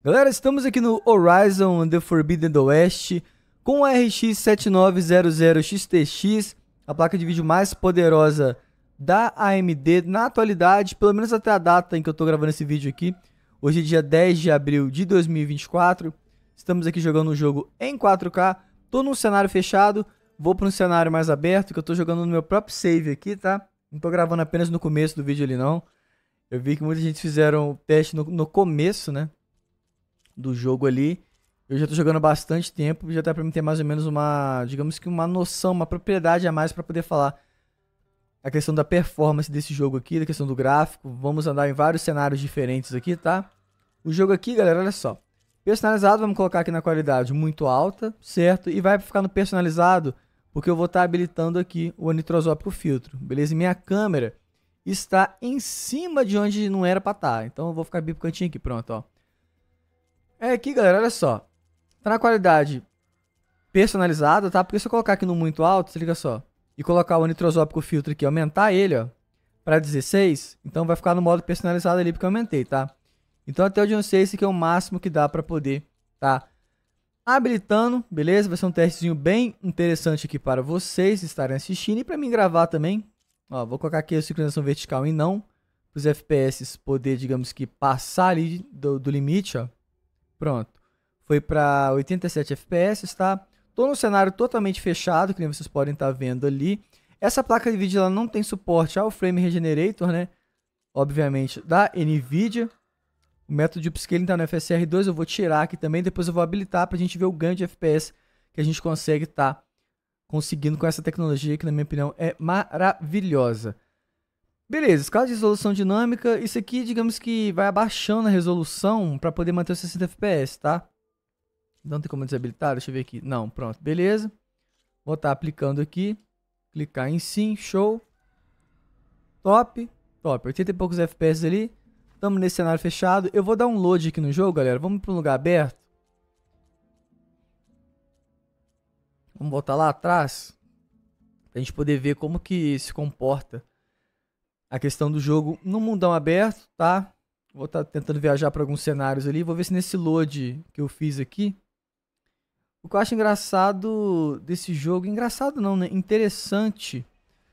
Galera, estamos aqui no Horizon The Forbidden West com a RX 7900 XTX, a placa de vídeo mais poderosa da AMD na atualidade, pelo menos até a data em que eu estou gravando esse vídeo aqui. Hoje é dia 10 de abril de 2024. Estamos aqui jogando um jogo em 4K. Estou num cenário fechado, vou para um cenário mais aberto que eu estou jogando no meu próprio save aqui, tá? Não estou gravando apenas no começo do vídeo ali não. Eu vi que muita gente fizeram o teste no, no começo, né? do jogo ali. Eu já tô jogando bastante tempo, já dá pra mim ter mais ou menos uma, digamos que uma noção, uma propriedade a mais para poder falar a questão da performance desse jogo aqui, da questão do gráfico. Vamos andar em vários cenários diferentes aqui, tá? O jogo aqui, galera, olha só. Personalizado, vamos colocar aqui na qualidade muito alta, certo? E vai ficar no personalizado, porque eu vou estar tá habilitando aqui o anitrosópico filtro, beleza? E minha câmera está em cima de onde não era para estar. Tá. Então eu vou ficar bem pro cantinho aqui, pronto, ó. É aqui, galera, olha só. Tá na qualidade personalizada, tá? Porque se eu colocar aqui no muito alto, se liga só, e colocar o nitrosópico filtro aqui, aumentar ele, ó, para 16, então vai ficar no modo personalizado ali porque eu aumentei, tá? Então até onde eu sei, esse aqui é o máximo que dá para poder, tá? Habilitando, beleza? Vai ser um testezinho bem interessante aqui para vocês estarem assistindo e para mim gravar também. Ó, vou colocar aqui a sincronização vertical em não, os FPS poder, digamos que, passar ali do, do limite, ó. Pronto. Foi para 87 FPS, tá? Tô num cenário totalmente fechado, que nem vocês podem estar tá vendo ali. Essa placa de vídeo ela não tem suporte ao Frame Regenerator, né? Obviamente, da NVIDIA. O método de upscaling tá no FSR2, eu vou tirar aqui também, depois eu vou habilitar para a gente ver o ganho de FPS que a gente consegue estar tá conseguindo com essa tecnologia, que na minha opinião é maravilhosa. Beleza, escala de resolução dinâmica, isso aqui, digamos que vai abaixando a resolução para poder manter os 60 FPS, tá? Não tem como desabilitar, deixa eu ver aqui. Não, pronto, beleza. Vou estar tá aplicando aqui, clicar em sim, show. Top, top, 80 e poucos FPS ali. Estamos nesse cenário fechado. Eu vou dar um load aqui no jogo, galera. Vamos para um lugar aberto. Vamos voltar lá atrás. a gente poder ver como que se comporta a questão do jogo no mundão aberto, tá? Vou estar tá tentando viajar para alguns cenários ali. Vou ver se nesse load que eu fiz aqui. O que eu acho engraçado desse jogo, engraçado não, né? Interessante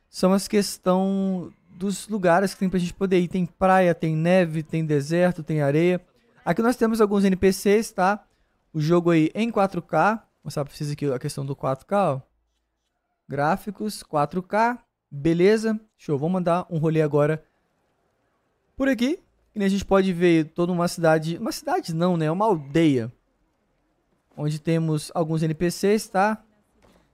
são as questões dos lugares que tem pra gente poder ir. Tem praia, tem neve, tem deserto, tem areia. Aqui nós temos alguns NPCs, tá? O jogo aí em 4K. Vou mostrar pra vocês aqui a questão do 4K, ó. Gráficos, 4K. Beleza? Show, vou mandar um rolê agora por aqui. E a gente pode ver toda uma cidade, uma cidade não, né? Uma aldeia. Onde temos alguns NPCs, tá?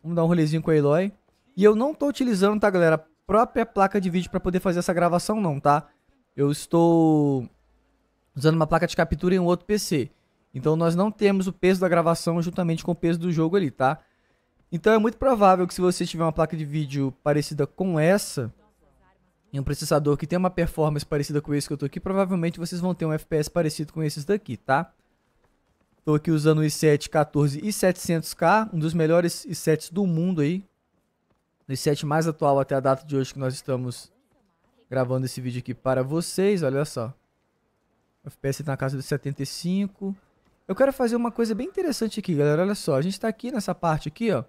Vamos dar um rolezinho com a Eloy. E eu não tô utilizando, tá, galera, a própria placa de vídeo para poder fazer essa gravação não, tá? Eu estou usando uma placa de captura em um outro PC. Então nós não temos o peso da gravação juntamente com o peso do jogo ali, tá? Então é muito provável que se você tiver uma placa de vídeo parecida com essa, e um processador que tem uma performance parecida com esse que eu tô aqui, provavelmente vocês vão ter um FPS parecido com esses daqui, tá? Tô aqui usando o i7 14 e 700K, um dos melhores i7s do mundo aí. O i7 mais atual até a data de hoje que nós estamos gravando esse vídeo aqui para vocês, olha só. O FPS tá na casa dos 75. Eu quero fazer uma coisa bem interessante aqui, galera, olha só. A gente tá aqui nessa parte aqui, ó.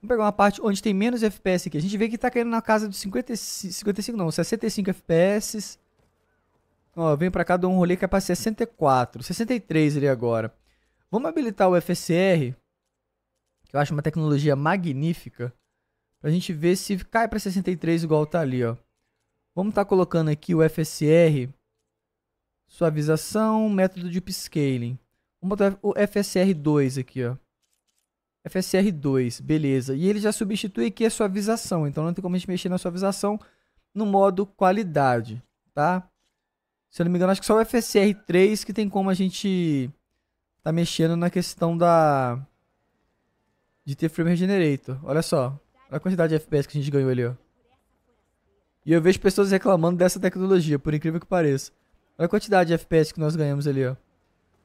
Vamos pegar uma parte onde tem menos FPS aqui. A gente vê que tá caindo na casa de 55, não, 65 FPS. Ó, eu venho pra cá, dou um rolê que é pra 64, 63 ali agora. Vamos habilitar o FSR, que eu acho uma tecnologia magnífica, pra gente ver se cai pra 63 igual tá ali, ó. Vamos estar tá colocando aqui o FSR, suavização, método de upscaling. Vamos botar o FSR2 aqui, ó. FSR2, beleza. E ele já substitui aqui a suavização, então não tem como a gente mexer na suavização no modo qualidade, tá? Se eu não me engano, acho que só o FSR3 que tem como a gente tá mexendo na questão da de ter frame regenerator. Olha só, olha a quantidade de FPS que a gente ganhou ali, ó. E eu vejo pessoas reclamando dessa tecnologia, por incrível que pareça. Olha a quantidade de FPS que nós ganhamos ali, ó.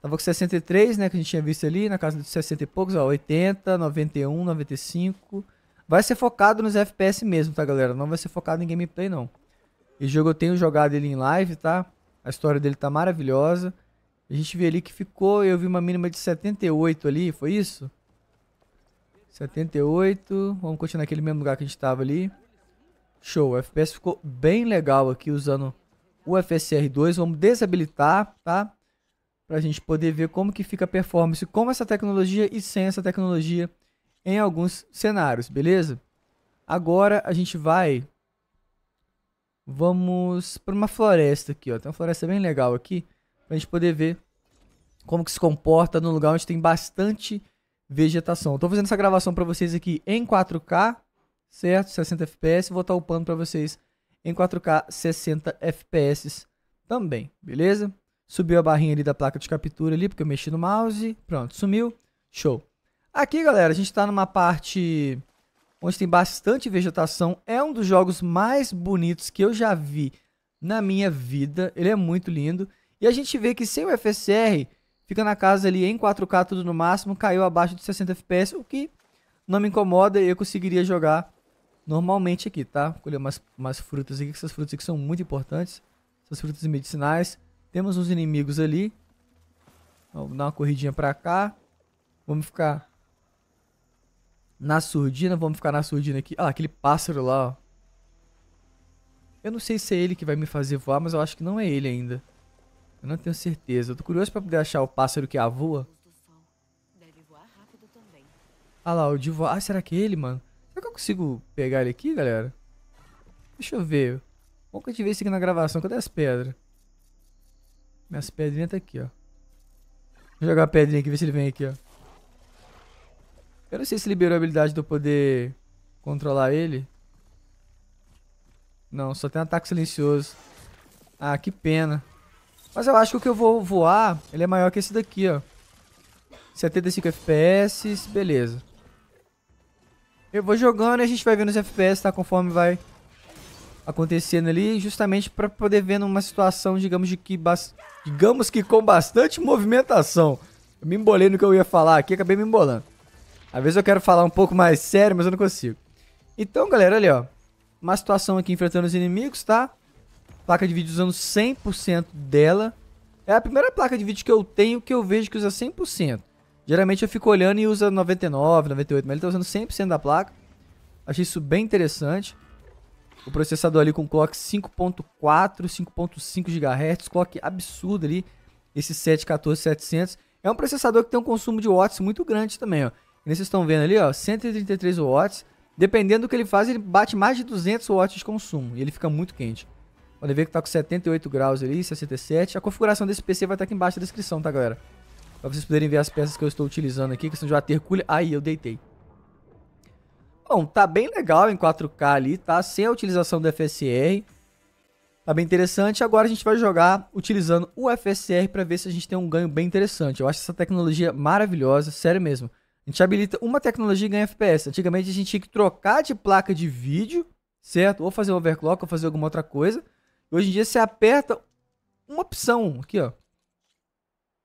Tava com 63, né? Que a gente tinha visto ali, na casa dos 60 e poucos, ó. 80, 91, 95. Vai ser focado nos FPS mesmo, tá, galera? Não vai ser focado em gameplay, não. Esse jogo eu tenho jogado ele em live, tá? A história dele tá maravilhosa. A gente vê ali que ficou, eu vi uma mínima de 78 ali, foi isso? 78, vamos continuar naquele mesmo lugar que a gente tava ali. Show, o FPS ficou bem legal aqui usando o FSR2. Vamos desabilitar, tá? para a gente poder ver como que fica a performance com essa tecnologia e sem essa tecnologia em alguns cenários, beleza? Agora a gente vai vamos para uma floresta aqui, ó. Tem uma floresta bem legal aqui para a gente poder ver como que se comporta num lugar onde tem bastante vegetação. Estou fazendo essa gravação para vocês aqui em 4K, certo? 60 FPS, vou estar tá upando para vocês em 4K 60 FPS também, beleza? Subiu a barrinha ali da placa de captura ali, porque eu mexi no mouse. Pronto, sumiu. Show. Aqui, galera, a gente está numa parte onde tem bastante vegetação. É um dos jogos mais bonitos que eu já vi na minha vida. Ele é muito lindo. E a gente vê que sem o FSR, fica na casa ali em 4K tudo no máximo. Caiu abaixo de 60 FPS, o que não me incomoda. Eu conseguiria jogar normalmente aqui, tá? colher umas, umas frutas aqui, que essas frutas aqui são muito importantes. Essas frutas medicinais. Temos uns inimigos ali. Vamos dar uma corridinha pra cá. Vamos ficar na surdina. Vamos ficar na surdina aqui. Ah, aquele pássaro lá, ó. Eu não sei se é ele que vai me fazer voar, mas eu acho que não é ele ainda. Eu não tenho certeza. Eu tô curioso pra poder achar o pássaro que a voa. Ah lá, o de voar. Ah, será que é ele, mano? Será que eu consigo pegar ele aqui, galera? Deixa eu ver. Bom que eu tive isso aqui na gravação. Cadê as pedras? Minhas pedrinhas tá aqui, ó. Vou jogar a pedrinha aqui, ver se ele vem aqui, ó. Eu não sei se liberou a habilidade de eu poder controlar ele. Não, só tem um ataque silencioso. Ah, que pena. Mas eu acho que o que eu vou voar, ele é maior que esse daqui, ó. 75 FPS, beleza. Eu vou jogando e a gente vai vendo os FPS, tá? Conforme vai acontecendo ali, justamente para poder ver numa situação, digamos de que digamos que com bastante movimentação. Eu me embolei no que eu ia falar aqui, acabei me embolando. Às vezes eu quero falar um pouco mais sério, mas eu não consigo. Então, galera, olha, ó. Uma situação aqui enfrentando os inimigos, tá? Placa de vídeo usando 100% dela. É a primeira placa de vídeo que eu tenho que eu vejo que usa 100%. Geralmente eu fico olhando e usa 99, 98, mas ele tá usando 100% da placa. Achei isso bem interessante. O processador ali com clock 5.4, 5.5 GHz, clock absurdo ali, esse 714700. É um processador que tem um consumo de watts muito grande também, ó. E vocês estão vendo ali, ó, 133 watts. Dependendo do que ele faz, ele bate mais de 200 watts de consumo e ele fica muito quente. Podem ver que tá com 78 graus ali, 67. A configuração desse PC vai estar tá aqui embaixo na descrição, tá, galera? Pra vocês poderem ver as peças que eu estou utilizando aqui, que são de water cooler. Aí, eu deitei. Bom, tá bem legal em 4K ali, tá? Sem a utilização do FSR. Tá bem interessante. Agora a gente vai jogar utilizando o FSR para ver se a gente tem um ganho bem interessante. Eu acho essa tecnologia maravilhosa, sério mesmo. A gente habilita uma tecnologia e ganha FPS. Antigamente a gente tinha que trocar de placa de vídeo, certo? Ou fazer um overclock ou fazer alguma outra coisa. Hoje em dia você aperta uma opção aqui, ó.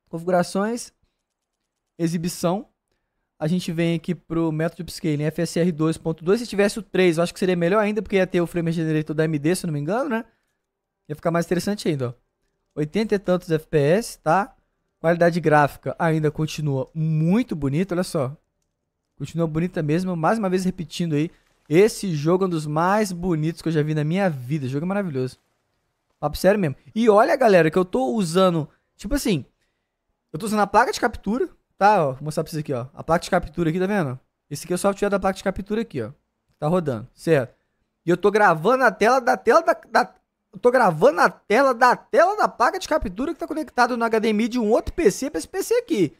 Configurações, exibição a gente vem aqui pro método de upscaling FSR 2.2. Se tivesse o 3, eu acho que seria melhor ainda, porque ia ter o frame generator da AMD, se eu não me engano, né? Ia ficar mais interessante ainda, ó. 80 e tantos FPS, tá? Qualidade gráfica ainda continua muito bonita, olha só. Continua bonita mesmo, mais uma vez repetindo aí. Esse jogo é um dos mais bonitos que eu já vi na minha vida. O jogo é maravilhoso. Papo sério mesmo. E olha, galera, que eu tô usando, tipo assim, eu tô usando a placa de captura, Tá, ó, vou mostrar pra vocês aqui, ó. A placa de captura aqui, tá vendo? Esse aqui é o software da placa de captura aqui, ó. Tá rodando, certo? E eu tô gravando a tela da tela da... da eu tô gravando a tela da tela da placa de captura que tá conectado no HDMI de um outro PC pra esse PC aqui.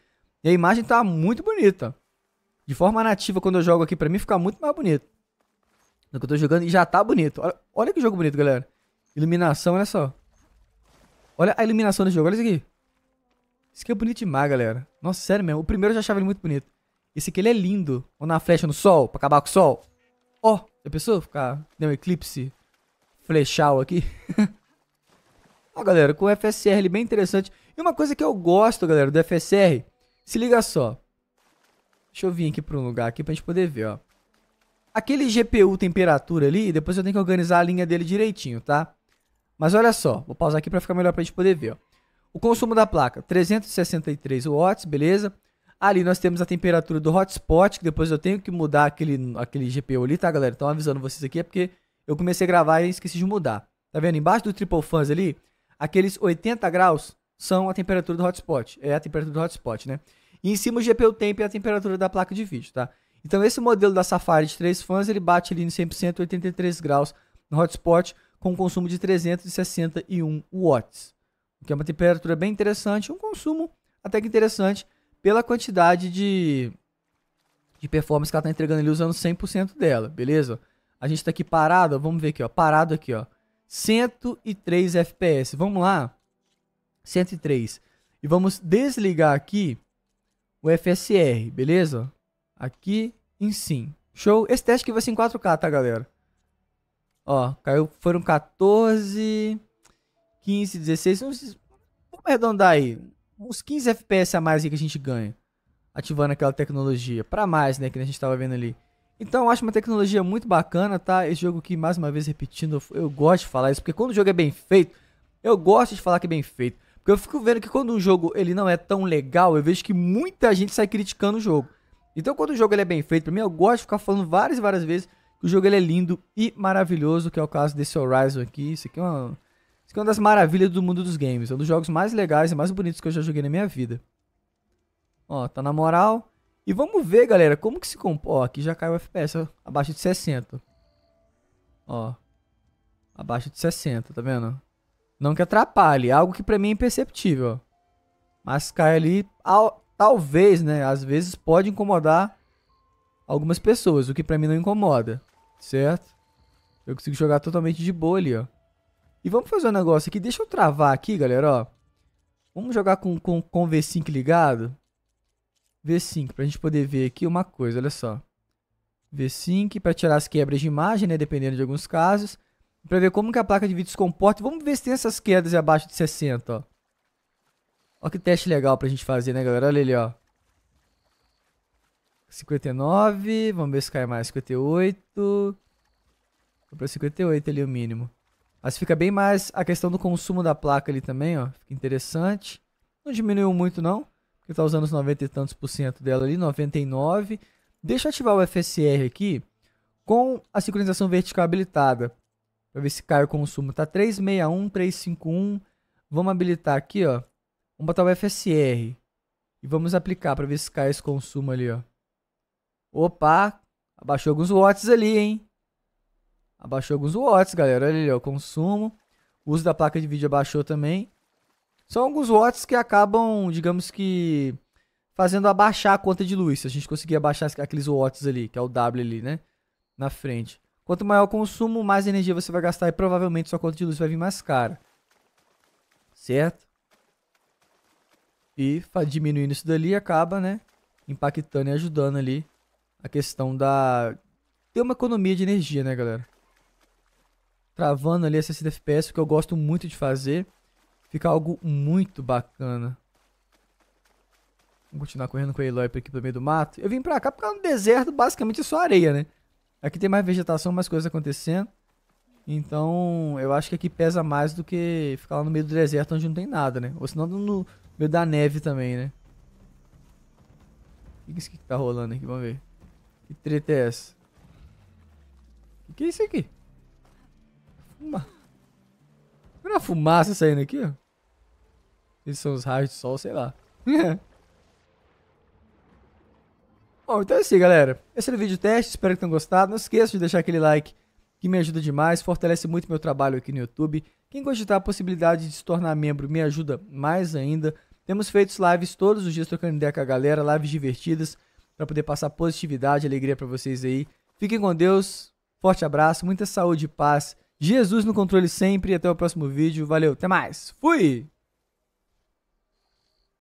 E a imagem tá muito bonita. De forma nativa, quando eu jogo aqui, pra mim fica muito mais bonito. Do que eu tô jogando e já tá bonito. Olha, olha que jogo bonito, galera. Iluminação, olha só. Olha a iluminação do jogo, olha isso aqui. Esse aqui é bonito demais, galera. Nossa, sério mesmo. O primeiro eu já achava ele muito bonito. Esse aqui ele é lindo. Ou na flecha no sol, pra acabar com o sol. Ó, oh, já pensou? Ficar. Deu um eclipse flechal aqui. Ó, galera, com o FSR ele é bem interessante. E uma coisa que eu gosto, galera, do FSR. Se liga só. Deixa eu vir aqui pra um lugar aqui pra gente poder ver, ó. Aquele GPU temperatura ali, depois eu tenho que organizar a linha dele direitinho, tá? Mas olha só, vou pausar aqui pra ficar melhor pra gente poder ver, ó. O consumo da placa, 363 watts, beleza? Ali nós temos a temperatura do hotspot, que depois eu tenho que mudar aquele, aquele GPU ali, tá, galera? Então avisando vocês aqui, é porque eu comecei a gravar e esqueci de mudar. Tá vendo? Embaixo do triple fans ali, aqueles 80 graus são a temperatura do hotspot. É a temperatura do hotspot, né? E em cima o GPU temp é a temperatura da placa de vídeo, tá? Então esse modelo da Safari de 3 fans, ele bate ali em 100%, 83 graus no hotspot, com um consumo de 361 watts que é uma temperatura bem interessante, um consumo até que interessante pela quantidade de, de performance que ela está entregando ali usando 100% dela, beleza? A gente está aqui parado, vamos ver aqui, ó, parado aqui, ó, 103 FPS, vamos lá, 103. E vamos desligar aqui o FSR, beleza? Aqui em sim. Show? Esse teste aqui vai ser em 4K, tá, galera? Ó, caiu, foram 14... 15, 16, uns, vamos arredondar aí. Uns 15 FPS a mais que a gente ganha. Ativando aquela tecnologia. para mais, né? Que a gente estava vendo ali. Então, eu acho uma tecnologia muito bacana, tá? Esse jogo aqui, mais uma vez repetindo, eu, eu gosto de falar isso, porque quando o jogo é bem feito, eu gosto de falar que é bem feito. Porque eu fico vendo que quando um jogo ele não é tão legal, eu vejo que muita gente sai criticando o jogo. Então, quando o jogo ele é bem feito, pra mim, eu gosto de ficar falando várias e várias vezes que o jogo ele é lindo e maravilhoso, que é o caso desse Horizon aqui. Isso aqui é uma isso é uma das maravilhas do mundo dos games. É um dos jogos mais legais e mais bonitos que eu já joguei na minha vida. Ó, tá na moral. E vamos ver, galera, como que se comporta. Ó, aqui já caiu o FPS ó, abaixo de 60. Ó. Abaixo de 60, tá vendo? Não que atrapalhe, é algo que pra mim é imperceptível, ó. Mas cai ali, ao, talvez, né, às vezes pode incomodar algumas pessoas, o que pra mim não incomoda, certo? Eu consigo jogar totalmente de boa ali, ó. E vamos fazer um negócio aqui. Deixa eu travar aqui, galera, ó. Vamos jogar com, com, com V5 ligado. V5, pra gente poder ver aqui uma coisa, olha só. V5 para tirar as quebras de imagem, né, dependendo de alguns casos. Para ver como que a placa de vídeo se comporta. Vamos ver se tem essas quedas abaixo de 60, ó. Olha que teste legal pra gente fazer, né, galera? Olha ele, ó. 59, vamos ver se cai mais, 58. Foi pra 58 ali o mínimo. Mas fica bem mais a questão do consumo da placa ali também, ó. Fica interessante. Não diminuiu muito não, porque tá usando os 90 e tantos por cento dela ali, 99. Deixa eu ativar o FSR aqui com a sincronização vertical habilitada. Para ver se cai o consumo. Tá 361, 351. Vamos habilitar aqui, ó. Vamos botar o FSR. E vamos aplicar para ver se cai esse consumo ali, ó. Opa, abaixou alguns watts ali, hein? Abaixou alguns watts, galera. Olha ali, ó, o consumo. O uso da placa de vídeo abaixou também. São alguns watts que acabam, digamos que, fazendo abaixar a conta de luz. Se a gente conseguir abaixar aqueles watts ali, que é o W ali, né? Na frente. Quanto maior o consumo, mais energia você vai gastar e provavelmente sua conta de luz vai vir mais cara. Certo? E diminuindo isso dali acaba, né? Impactando e ajudando ali a questão da. ter uma economia de energia, né, galera? travando ali a 60 FPS, que eu gosto muito de fazer. Fica algo muito bacana. Vamos continuar correndo com o Eloy aqui pro meio do mato. Eu vim pra cá porque é um deserto, basicamente é só areia, né? Aqui tem mais vegetação, mais coisas acontecendo. Então, eu acho que aqui pesa mais do que ficar lá no meio do deserto onde não tem nada, né? Ou senão no meio da neve também, né? O que é isso que tá rolando aqui? Vamos ver. Que treta é essa? O que é isso aqui? Uma... uma fumaça saindo aqui, ó. Esses são os raios de sol, sei lá. Bom, então é assim, galera. Esse era é o vídeo teste, espero que tenham gostado. Não esqueça de deixar aquele like que me ajuda demais, fortalece muito meu trabalho aqui no YouTube. Quem cogitar a possibilidade de se tornar membro me ajuda mais ainda. Temos feito lives todos os dias trocando ideia com a galera, lives divertidas, para poder passar positividade e alegria para vocês aí. Fiquem com Deus, forte abraço, muita saúde e paz. Jesus no controle sempre. Até o próximo vídeo. Valeu, até mais. Fui!